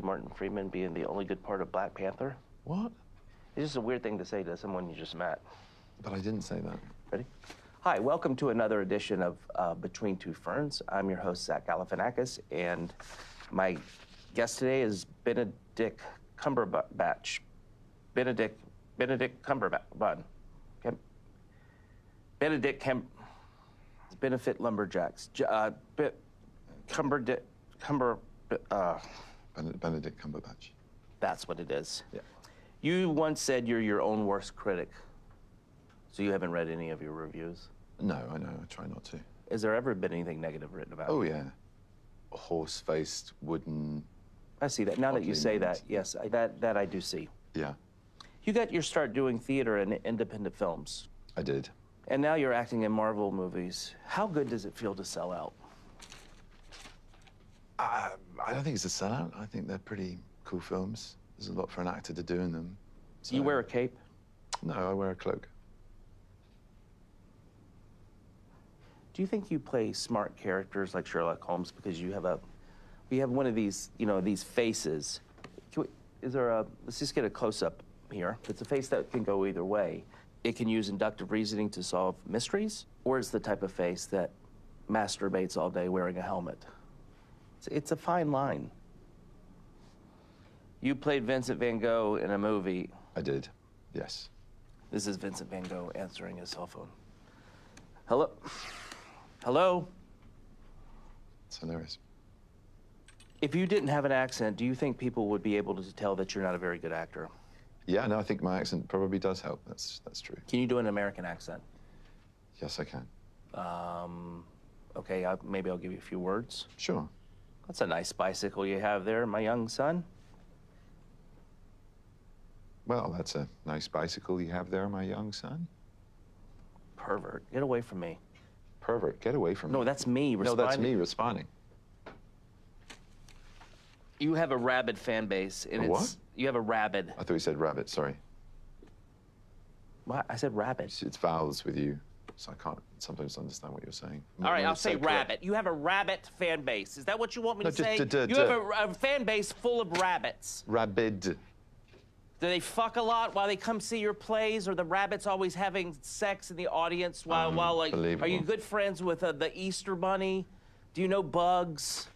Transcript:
Martin Freeman being the only good part of Black Panther? What? It's just a weird thing to say to someone you just met. But I didn't say that. Ready? Hi, welcome to another edition of uh, Between Two Ferns. I'm your host, Zach Galifianakis, and my guest today is Benedict Cumberbatch. Benedict, Benedict Cumberbatch. Okay. Benedict Cam... Benefit Lumberjacks. Uh, Cumberdick, Cumber... Uh, Benedict Cumberbatch. That's what it is. Yeah. You once said you're your own worst critic. So you haven't read any of your reviews? No, I know. I try not to. Has there ever been anything negative written about oh, you? yeah. Horse-faced, wooden... I see that. Now that you say that, yes, I, that, that I do see. Yeah. You got your start doing theater and independent films. I did. And now you're acting in Marvel movies. How good does it feel to sell out? I don't think it's a sellout. I think they're pretty cool films. There's a lot for an actor to do in them. So. You wear a cape? No, I wear a cloak. Do you think you play smart characters like Sherlock Holmes because you have a, we have one of these, you know, these faces. We, is there a? Let's just get a close up here. It's a face that can go either way. It can use inductive reasoning to solve mysteries, or it's the type of face that masturbates all day wearing a helmet. It's, it's a fine line. You played Vincent van Gogh in a movie. I did, yes. This is Vincent van Gogh answering his cell phone. Hello? Hello? It's hilarious. If you didn't have an accent, do you think people would be able to tell that you're not a very good actor? Yeah, no, I think my accent probably does help. That's that's true. Can you do an American accent? Yes, I can. Um, okay, I'll, maybe I'll give you a few words. Sure. That's a nice bicycle you have there, my young son. Well, that's a nice bicycle you have there, my young son. Pervert, get away from me. Pervert, get away from no, me. No, that's me responding. No, that's me responding. You have a rabid fan base. And a what? It's, you have a rabid. I thought you said rabbit, sorry. What? I said rabbit. It's, it's vowels with you. So I can't sometimes understand what you're saying. All right, I'll say rabbit. You have a rabbit fan base. Is that what you want me to say? You have a, a fan base full of rabbits. Rabid. Do they fuck a lot while they come see your plays, or the rabbits always having sex in the audience while while like? Are you good friends with uh, the Easter Bunny? Do you know bugs?